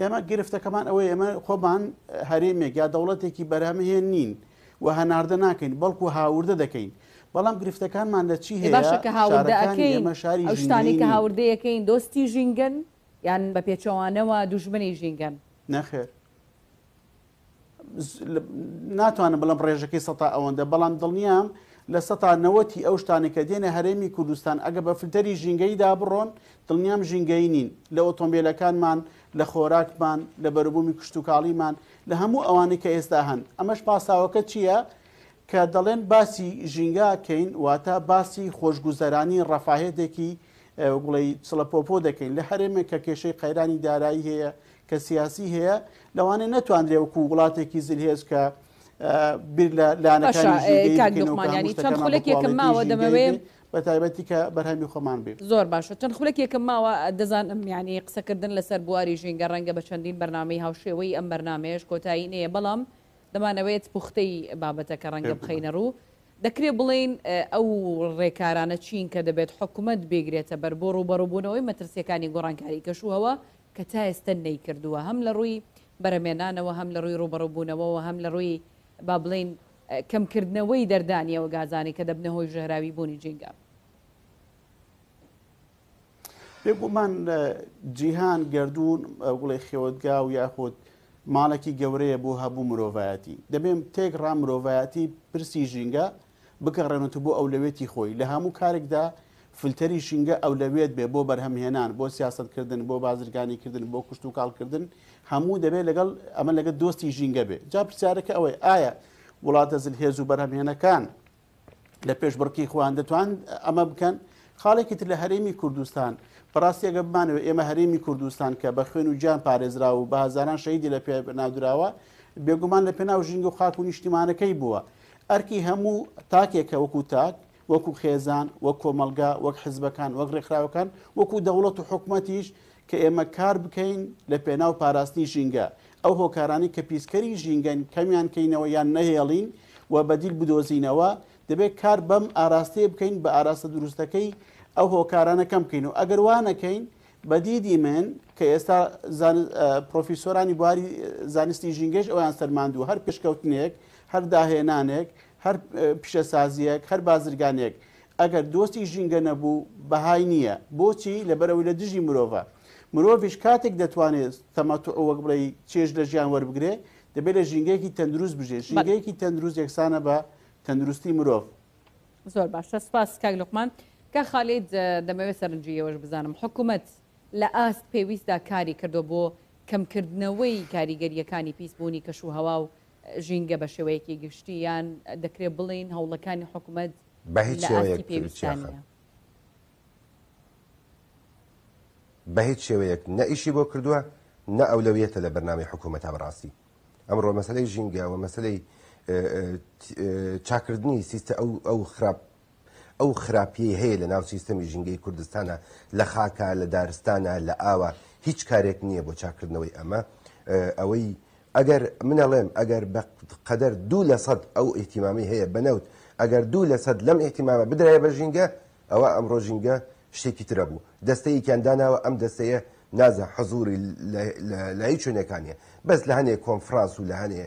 ئێمە گرفتەکەمان ئەوەی ئێمە خۆمان هەرێمێک یا دەوڵەتێکی بەرامهێن نین و هەناردە ناکەین بەڵکو هاوردە دەکەین بەڵام گرفتەکانمان لە چی هەیەکە هاوردەکەینشتانی کە هاوردەیەکەین دۆستی ژینگەن یان بە پێچەوانەوە دوژمنی ژینگەن نەخێر ناتوانم بڵم ڕێژەکەی سەتا ئەوەندە بەڵام دڵنیام لە سەتا نەوەتی ئەو شتانەکە دێنە هەرێمی کوردستان ئەگە بە فلتەری ژینگەیدا بڕۆن دڵنیام ژینگەی نین لە ئۆتۆمبیلەکانمان لە خۆراکمان لە بەربوومی کشتتوکاڵیمان لە هەموو ئەوانەی کە ئێستا هەن ئەمەش پاساوەکە چییە؟ کە دەڵێن باسی ژینگاکەین واتە باسی خۆشگوزەرانی ڕەفاهێتێکی گوڵی سڵەپۆپۆ دەکەین لە هەرێمێک کە کێشەی قەیرانی دارایی هەیە کە سیاسی هەیە لەوانێ نەتوانرێ وکو وڵاتێکی زلهێز کە بیر لە لاانەکانی چەند خولێکێکم ماوە دەمەوێت. بە تایبەتی کە بەرهەمی خۆمان بێت زۆر باشە چەند خولەکێکم ماوە دەزانم یعنی قسەکردن لەسەر بواری ژینگە ڕەنگە بە چەندین بەرنامەی هاوشێوەی ئەم بەرنمەیەش کۆتایی نەیە بەڵام دەمانەوەیت پوختەی بابەتەکە ڕەنگە بخینە ڕوو دەکرێت بڵین ئەو ڕێکارانە چین کە دەبێت حکوومەت بێگرێتە بەر بۆ ڕوبەڕووبوونەوەی مەترسیەکانی گۆڕانکاری کەشوهەوە کە تا ئێستا نەیکردووە هەم لە ڕووی بەرەمێنانەوە هەم لە ڕووی ڕوبەڕووبوونەوەەوە هەم لە ڕووی با بڵین کەمکردنەوەی دەردانیەوە گازانی کە دەبنە هۆی ژەهراوی بوونی جێنگا. پێگومان جیهان گردردون گوڵی خێوەتگا و یاخود ماڵێکی گەورەیە بۆ هەبوو مرۆڤایەتی دەبێم تێک ڕام مرۆڤایەتی پرسی ژینگە بکەڕێنێت بۆ ئەولەوێتی خۆی لە هەموو کارێکدا فلتەری شینگە ئەولەوێت بێ بۆ بەرهەمهێنان بۆ سیاستکردن بۆ بازرگانیکردن بۆ کوشت و کاڵکردن هەموو دەبێت لەگەڵ ئەمە لەگە دۆستی ژینگە بێ جا پرسیارەکە ئەوەی ئایا وڵاتە زلهێز و بەرهمێنەکان لە پێش بڕکی خوان دەتوان ئەمە بکەن خاڵێکیتر لە هەرێمی کوردستان پراستیەگە بمانەوە ئێمە هەرێمی کوردستان کە بە خوێن و جان پارێزرا و بازاران شەیدی لە پێ نادراوە بێگومان لە پێناو ژنگ و خاک و نیشتیمانەکەی بووە ئەرکی هەموو تاکێکە وەکو تاک وەکو خێزان وەک کۆمەلگا وەک حزبەکان وەک ڕێکخراوەکان وەکو دەوڵەت و حکوومەتیش کە ئێمە کار بکەین لە پێناو پاراستنی ژینگە ئەو هۆکارانی کە پیسکەری ژینگەن کەمیان کەینەوە یان نەهێڵین و بەدیل بدۆزینەوە دەبێت کار بەم ئاراستەیە بکەین بە ئاراستە دروستەکەی ئەو هۆکارانەکەم بکەین و ئەگەر وانەکەین بەدیدی من کە ئێستا پرۆفیسۆرانی بواری زانستی ژینگەش ئەویان سەرماندوو هەر پێشکەوتنێک هەر داهێنانێک هەر پیشەسازیەک هەر بازرگانێک ئەگەر دۆستی ژینگە نەبوو بەهای نییە بۆچی لەبەرەوەی لە دژی مرۆڤە مرۆڤش کاتێک دەتوانێت تەمەتو ئەوە بڵی چێژ لە ژیان وەربگرێ دەبێت لە ژینگەیەکی تەندروست بژێ ژینگەیەکی تەندروست یەکسانە بە تەندروستی مرۆڤ زۆر باشە سپاس کاک لقمان کە خالید دەمەوێت سەرنجیەوەش بزانم حکوومەت لە ئاست پێویستدا کاری کردو بۆ کەمکردنەوەی کاریگەریەکانی پیسبوونی کەش و هەوا و ژینگە بە شێوەیەکی گشتی یان دەکرێت بڵین هەوڵەکانی حکوومەت بە هیچ پێویستیانە. بە هیچ شێوەیەک نە ئیشی بۆ کردووە نە ئەولەویەتە لە بەرنامی حکوومەت بەڕاستی ئەمڕۆ مەسلەی ژینگە و مەسلەی چاکردنی سیستە ئەو خراپ ئەو خراپی هەیە لە ناو سیستەمی ژینگەی کوردستانە لە خاکە لە دارستانە لە ئاوا هیچ کارێک نییە بۆ چاکردنەوەی ئەمە ئەوەی ئەگەر منەڵێم ئەگەر قەدەر دوو لە سەد ئەو ئیتیمامی هەیە بنەوت ئەگەر دوو لە سەد لەم ئیتیمامە بدرای بە ژینگە ئەوە ئەمڕۆ ژینگە شتێکی ترە بوو دەستەی کەنداناوە ئەم دەستەیە نازە حەزوری لە هیچ شوێنەکانیە بەس لە هەنێ کۆنفرانس و لە هەنێ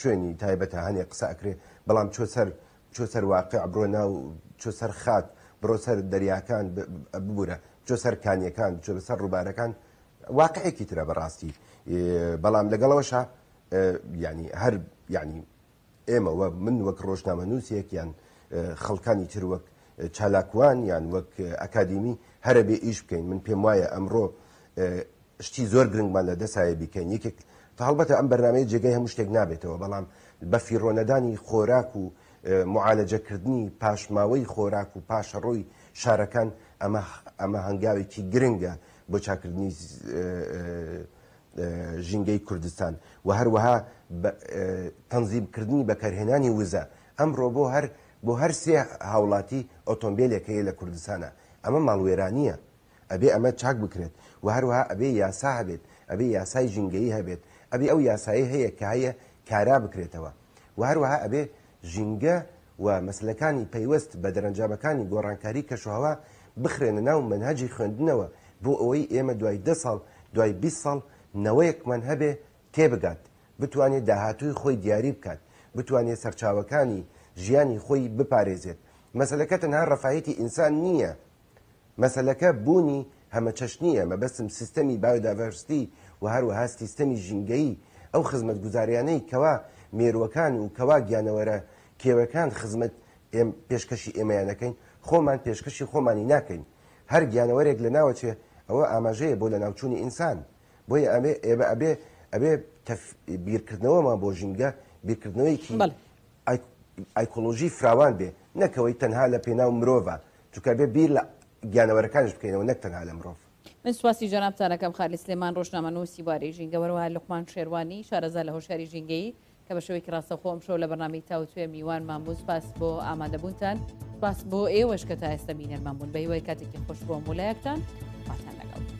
شوێنی تایبەتە هەنێ قسە ئەکرێ بەڵام چۆ سەر چۆ سەر واقع ئەبرۆ ناو چۆ سەر خات بڕۆ سەر دەریاکان ببوورە چۆ سەر کانیەکان چۆ بەسەر ڕووبارەکان واقعێکی ترە بەڕاستی بەڵام لەگەڵەوەشە ینی هەر ینی ئێمەوە من وەک ڕۆژنامە نووسێکیان خەڵکانی تر وەک چالاکوان یان وەک ئەکادمی هەرە بێ ئیش بکەین من پێم وایە ئەمڕۆ شتی زۆر گرنگمان لە دەسایە بکەین یەکێک تاڵبەتە ئەم بەرنمەیە جێگەی هەموو شتێک نابێتەوە بەڵام بە فیرۆنەدانی خۆراک و معالەجەکردنی پاشماوەی خۆراک و پاشەڕۆی شارەکان ئەمە هەنگاوێکی گرنگە بۆ چاکردنی ژینگەی کوردستان و هەروەها تەنزیبکردنی بەکارهێنانی وزە ئەمڕۆ بۆ هەر بۆ هەر سێ هاوڵاتی ئۆتۆمبیلێکەیە لە کوردستانە ئەمە ماڵوێرانە ئەبێ ئەمە چاک بکرێت و هەروەها ئەبێ یاسا هەبێت ئەبێ یاسای ژنگەی هەبێت ئەبێ ئەو یاسایی هەیە کایە کارا بکرێتەوە و هەروەها ئەبێ ژینگە و مەسلەکانی پەیوەست بە دەرەنجامەکانی گۆڕانکاری کەشوهوا بخرێنە ناو منهجی خوێندنەوە بۆ ئەوەی ئێمە دوای ده ساڵ دوای 20 ساڵ نەوەیەکمان هەبێ تێبگات بتوانێت داهاتوی خۆی دیاری بکات بتوانێت سەرچاوەکانی ژیانی خۆی بپارێزێت مەسلەکە تەنها ڕەفاەتی ئینسان نییە مەسلەکە بوونی هەمەچەش نییە مەبەستم سیستەمی باوداڤەرستی و هەروەها سیستەمی ژینگەی ئەو خزمەت گوزاریانەی کەوا مێروەکان و کەوا گیانەوەرە کێوەکان خزمەت پێشکەشی ئێمەیانەکەین خۆمان پێشکەشی خۆمانی ناکەین هەر گیانەوەرێک لە ناوەچێ ئەوە ئاماژەیە بۆ لە ناوچووی ئینسان بۆیە ئەمێ ئێبە ئەبێ ئەبێ بیرکردنەوەمان بۆ ژینگە بیرکردنەوەیکی ئایکۆلۆژی فراوان بێ نەکەوەی تەنها لە پێناو مرۆڤە چکە بێ بیر لە گیانەوەرەکانش بکەینەوە نەک تەنها لە مرۆڤ من سواسی جەنابتانەکەم خالی سلێمان ڕۆژنامەنووسی باری ژینگەوەەوە لەخمان شێوانی شارەزا لە هۆشاری ژینگەی کە بە شوی ڕاستە خۆم شۆ لە بەنامی تاوتێ میوان مامبوس پاس بۆ ئامادەبوونتان باس بۆ ئێوەش کە تا ئێستا بینەرمان بوون بەهیوای کاتێکی خۆش بۆ مولایەکتان پاتان لەگەڵ.